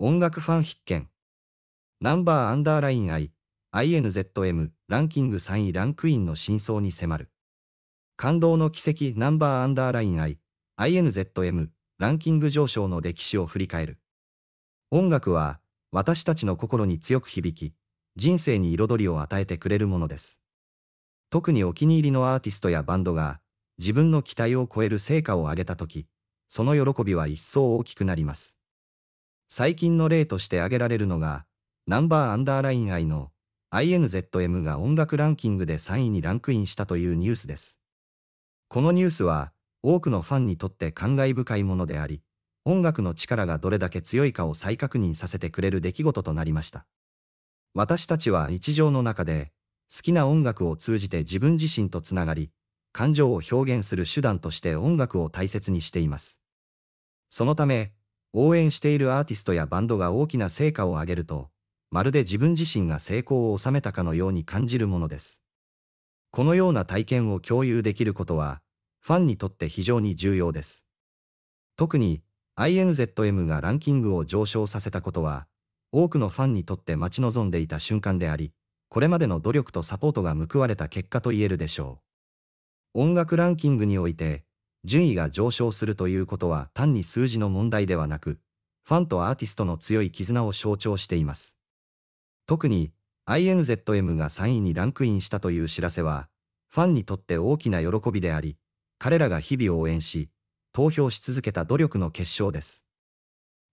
音楽ファン必見。ナンバーアンダーライン I、INZM、ランキング3位ランクインの真相に迫る。感動の奇跡ナンバーアンダーライン I、INZM、ランキング上昇の歴史を振り返る。音楽は、私たちの心に強く響き、人生に彩りを与えてくれるものです。特にお気に入りのアーティストやバンドが、自分の期待を超える成果を上げたとき、その喜びは一層大きくなります。最近の例として挙げられるのが、ナンバーアンダーライン i の INZM が音楽ランキングで3位にランクインしたというニュースです。このニュースは、多くのファンにとって感慨深いものであり、音楽の力がどれだけ強いかを再確認させてくれる出来事となりました。私たちは日常の中で、好きな音楽を通じて自分自身とつながり、感情を表現する手段として音楽を大切にしています。そのため、応援しているアーティストやバンドが大きな成果を上げると、まるで自分自身が成功を収めたかのように感じるものです。このような体験を共有できることは、ファンにとって非常に重要です。特に、INZM がランキングを上昇させたことは、多くのファンにとって待ち望んでいた瞬間であり、これまでの努力とサポートが報われた結果と言えるでしょう。音楽ランキングにおいて、順位が上昇するということは単に数字の問題ではなく、ファンとアーティストの強い絆を象徴しています。特に、INZM が3位にランクインしたという知らせは、ファンにとって大きな喜びであり、彼らが日々応援し、投票し続けた努力の結晶です。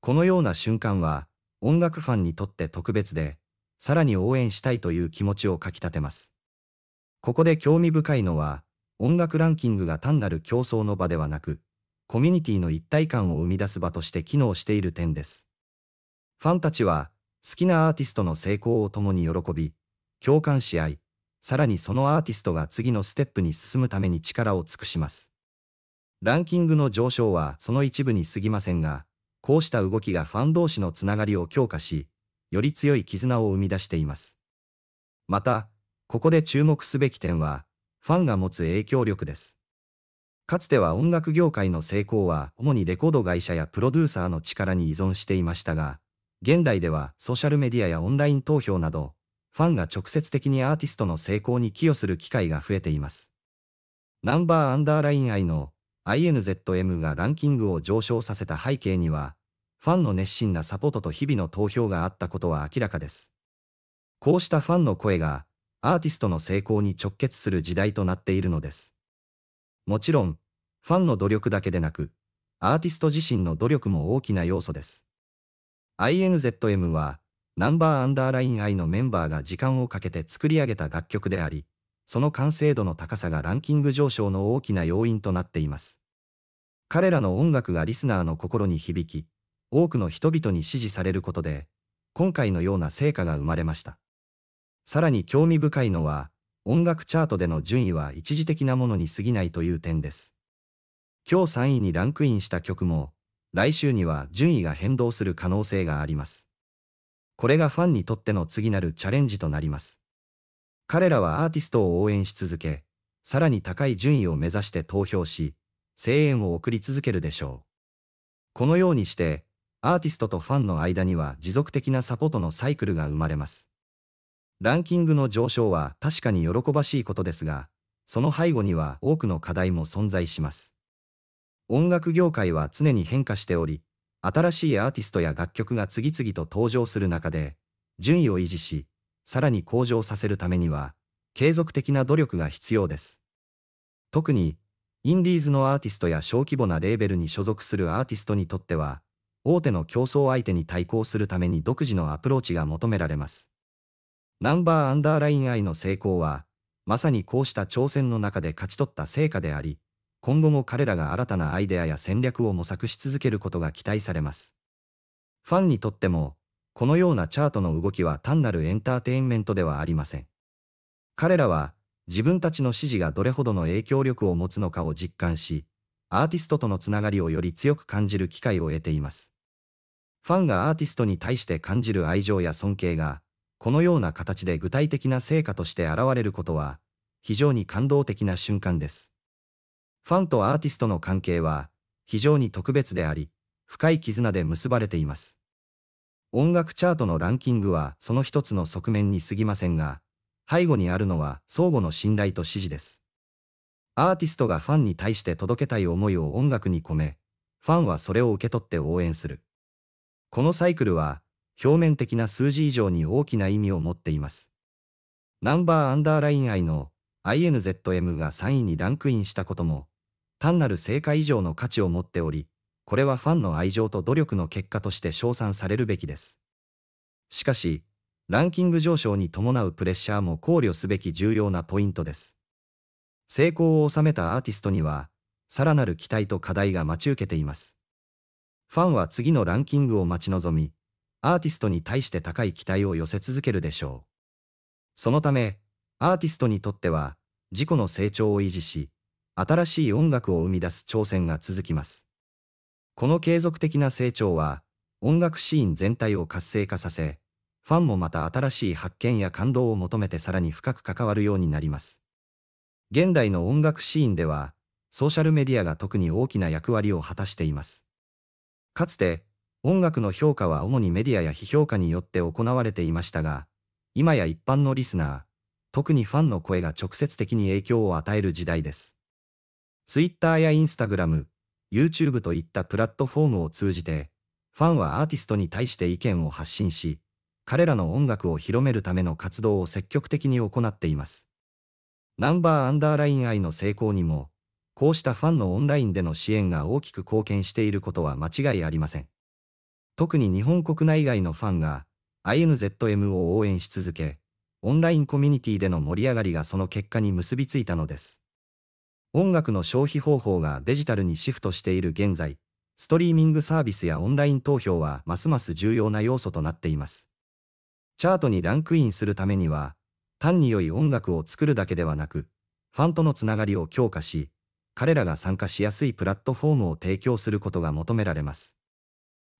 このような瞬間は、音楽ファンにとって特別で、さらに応援したいという気持ちをかきたてます。ここで興味深いのは、音楽ランキングが単なる競争の場ではなく、コミュニティの一体感を生み出す場として機能している点です。ファンたちは、好きなアーティストの成功を共に喜び、共感し合い、さらにそのアーティストが次のステップに進むために力を尽くします。ランキングの上昇はその一部に過ぎませんが、こうした動きがファン同士のつながりを強化し、より強い絆を生み出しています。また、ここで注目すべき点は、ファンが持つ影響力です。かつては音楽業界の成功は主にレコード会社やプロデューサーの力に依存していましたが、現代ではソーシャルメディアやオンライン投票など、ファンが直接的にアーティストの成功に寄与する機会が増えています。ナンバーアンダーライン I の INZM がランキングを上昇させた背景には、ファンの熱心なサポートと日々の投票があったことは明らかです。こうしたファンの声がアーティストの成功に直結する時代となっているのです。もちろん、ファンの努力だけでなく、アーティスト自身の努力も大きな要素です。INZM は、ナンバーアンダーライン I のメンバーが時間をかけて作り上げた楽曲であり、その完成度の高さがランキング上昇の大きな要因となっています。彼らの音楽がリスナーの心に響き、多くの人々に支持されることで、今回のような成果が生まれました。さらに興味深いのは、音楽チャートでの順位は一時的なものに過ぎないという点です。今日3位にランクインした曲も、来週には順位が変動する可能性があります。これがファンにとっての次なるチャレンジとなります。彼らはアーティストを応援し続け、さらに高い順位を目指して投票し、声援を送り続けるでしょう。このようにして、アーティストとファンの間には持続的なサポートのサイクルが生まれます。ランキングの上昇は確かに喜ばしいことですが、その背後には多くの課題も存在します。音楽業界は常に変化しており、新しいアーティストや楽曲が次々と登場する中で、順位を維持し、さらに向上させるためには、継続的な努力が必要です。特に、インディーズのアーティストや小規模なレーベルに所属するアーティストにとっては、大手の競争相手に対抗するために独自のアプローチが求められます。ナンバーアンダーライン愛の成功は、まさにこうした挑戦の中で勝ち取った成果であり、今後も彼らが新たなアイデアや戦略を模索し続けることが期待されます。ファンにとっても、このようなチャートの動きは単なるエンターテインメントではありません。彼らは、自分たちの支持がどれほどの影響力を持つのかを実感し、アーティストとのつながりをより強く感じる機会を得ています。ファンがアーティストに対して感じる愛情や尊敬が、このような形で具体的な成果として現れることは、非常に感動的な瞬間です。ファンとアーティストの関係は、非常に特別であり、深い絆で結ばれています。音楽チャートのランキングはその一つの側面に過ぎませんが、背後にあるのは相互の信頼と支持です。アーティストがファンに対して届けたい思いを音楽に込め、ファンはそれを受け取って応援する。このサイクルは表面的な数字以上に大きな意味を持っています。ナンバーアンダーライン I の INZM が3位にランクインしたことも、単なる成果以上の価値を持っており、これはファンの愛情と努力の結果として称賛されるべきです。しかし、ランキング上昇に伴うプレッシャーも考慮すべき重要なポイントです。成功を収めたアーティストには、さらなる期待と課題が待ち受けています。ファンは次のランキングを待ち望み、アーティストに対して高い期待を寄せ続けるでしょう。そのため、アーティストにとっては、自己の成長を維持し、新しい音楽を生み出す挑戦が続きます。この継続的な成長は、音楽シーン全体を活性化させ、ファンもまた新しい発見や感動を求めてさらに深く関わるようになります。現代の音楽シーンでは、ソーシャルメディアが特に大きな役割を果たしています。かつて、音楽の評価は主にメディアや批評家によって行われていましたが、今や一般のリスナー、特にファンの声が直接的に影響を与える時代です。Twitter や Instagram、YouTube といったプラットフォームを通じて、ファンはアーティストに対して意見を発信し、彼らの音楽を広めるための活動を積極的に行っています。ナンバーアンダーライン愛の成功にも、こうしたファンのオンラインでの支援が大きく貢献していることは間違いありません。特に日本国内外のファンが INZM を応援し続け、オンラインコミュニティでの盛り上がりがその結果に結びついたのです。音楽の消費方法がデジタルにシフトしている現在、ストリーミングサービスやオンライン投票はますます重要な要素となっています。チャートにランクインするためには、単に良い音楽を作るだけではなく、ファンとのつながりを強化し、彼らが参加しやすいプラットフォームを提供することが求められます。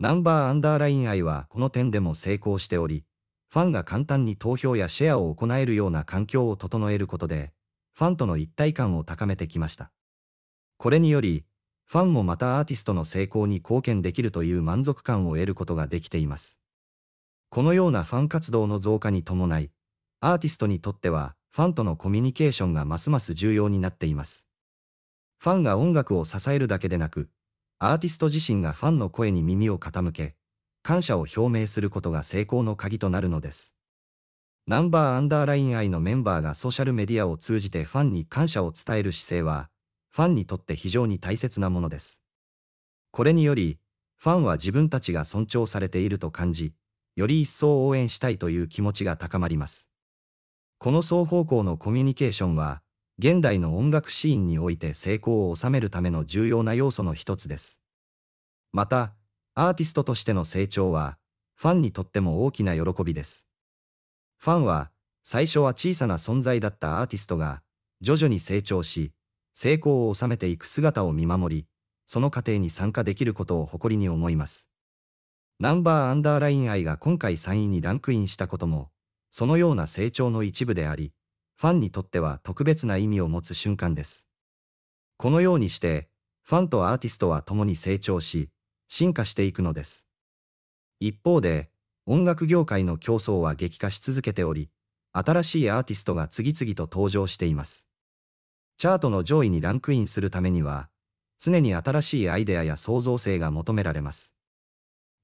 ナンバーアンダーライン愛はこの点でも成功しており、ファンが簡単に投票やシェアを行えるような環境を整えることで、ファンとの一体感を高めてきました。これにより、ファンもまたアーティストの成功に貢献できるという満足感を得ることができています。このようなファン活動の増加に伴い、アーティストにとっては、ファンとのコミュニケーションがますます重要になっています。ファンが音楽を支えるだけでなく、アーティスト自身がファンの声に耳を傾け、感謝を表明することが成功の鍵となるのです。ナンバーアンダーライン愛のメンバーがソーシャルメディアを通じてファンに感謝を伝える姿勢は、ファンにとって非常に大切なものです。これにより、ファンは自分たちが尊重されていると感じ、より一層応援したいという気持ちが高まります。この双方向のコミュニケーションは、現代の音楽シーンにおいて成功を収めるための重要な要素の一つです。また、アーティストとしての成長は、ファンにとっても大きな喜びです。ファンは、最初は小さな存在だったアーティストが、徐々に成長し、成功を収めていく姿を見守り、その過程に参加できることを誇りに思います。ナンバーアンダーライン愛が今回3位にランクインしたことも、そのような成長の一部であり、ファンにとっては特別な意味を持つ瞬間です。このようにして、ファンとアーティストは共に成長し、進化していくのです。一方で、音楽業界の競争は激化し続けており、新しいアーティストが次々と登場しています。チャートの上位にランクインするためには、常に新しいアイデアや創造性が求められます。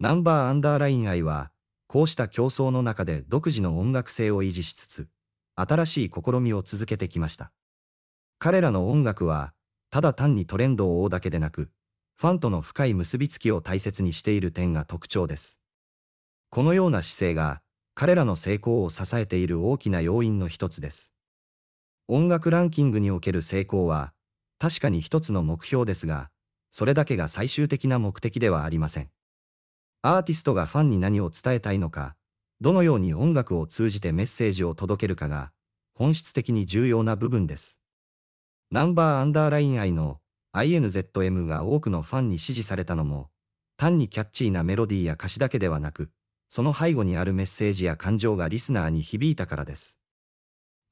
ナンバーアンダーライン愛は、こうした競争の中で独自の音楽性を維持しつつ、新しい試みを続けてきました。彼らの音楽は、ただ単にトレンドを追うだけでなく、ファンとの深い結びつきを大切にしている点が特徴です。このような姿勢が、彼らの成功を支えている大きな要因の一つです。音楽ランキングにおける成功は、確かに一つの目標ですが、それだけが最終的な目的ではありません。アーティストがファンに何を伝えたいのか、どのように音楽を通じてメッセージを届けるかが、本質的に重要な部分です。ナンバーアンダーライン愛の INZM が多くのファンに支持されたのも、単にキャッチーなメロディーや歌詞だけではなく、その背後にあるメッセージや感情がリスナーに響いたからです。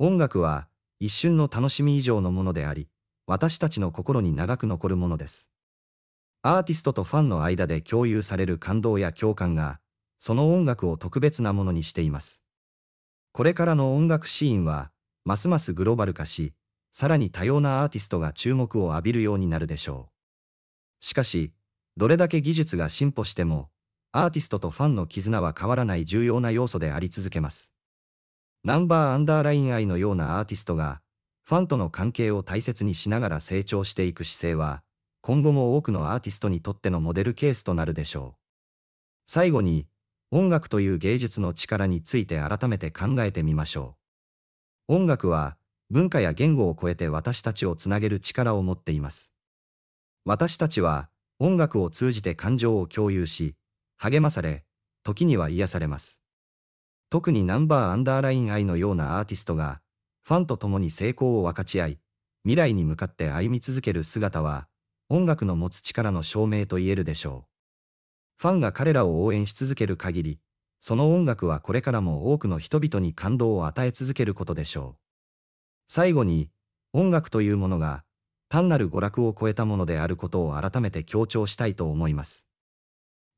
音楽は、一瞬の楽しみ以上のものであり、私たちの心に長く残るものです。アーティストとファンの間で共有される感動や共感が、その音楽を特別なものにしています。これからの音楽シーンは、ますますグローバル化し、さらに多様なアーティストが注目を浴びるようになるでしょう。しかし、どれだけ技術が進歩しても、アーティストとファンの絆は変わらない重要な要素であり続けます。ナンバーアンダーライン愛のようなアーティストが、ファンとの関係を大切にしながら成長していく姿勢は、今後も多くのアーティストにとってのモデルケースとなるでしょう。最後に、音楽という芸術の力について改めて考えてみましょう。音楽は文化や言語を超えて私たちをつなげる力を持っています。私たちは音楽を通じて感情を共有し、励まされ、時には癒されます。特にナンバーアンダーライン愛のようなアーティストが、ファンと共に成功を分かち合い、未来に向かって歩み続ける姿は、音楽の持つ力の証明と言えるでしょう。ファンが彼らを応援し続ける限り、その音楽はこれからも多くの人々に感動を与え続けることでしょう。最後に、音楽というものが、単なる娯楽を超えたものであることを改めて強調したいと思います。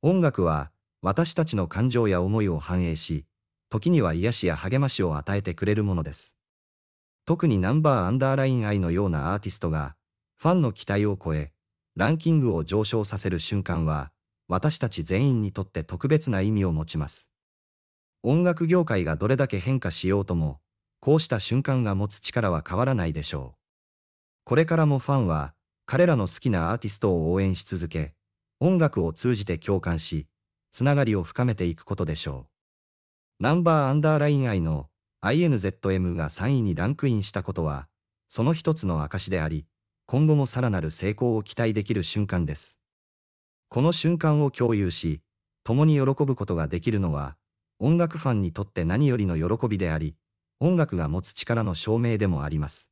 音楽は、私たちの感情や思いを反映し、時には癒しや励ましを与えてくれるものです。特にナンバーアンダーライン愛のようなアーティストが、ファンの期待を超え、ランキングを上昇させる瞬間は、私たち全員にとって特別な意味を持ちます。音楽業界がどれだけ変化しようとも、こうした瞬間が持つ力は変わらないでしょう。これからもファンは、彼らの好きなアーティストを応援し続け、音楽を通じて共感し、つながりを深めていくことでしょう。ナンバーアンダーライン愛の INZM が3位にランクインしたことは、その一つの証であり、今後もさらなる成功を期待できる瞬間です。この瞬間を共有し、共に喜ぶことができるのは、音楽ファンにとって何よりの喜びであり、音楽が持つ力の証明でもあります。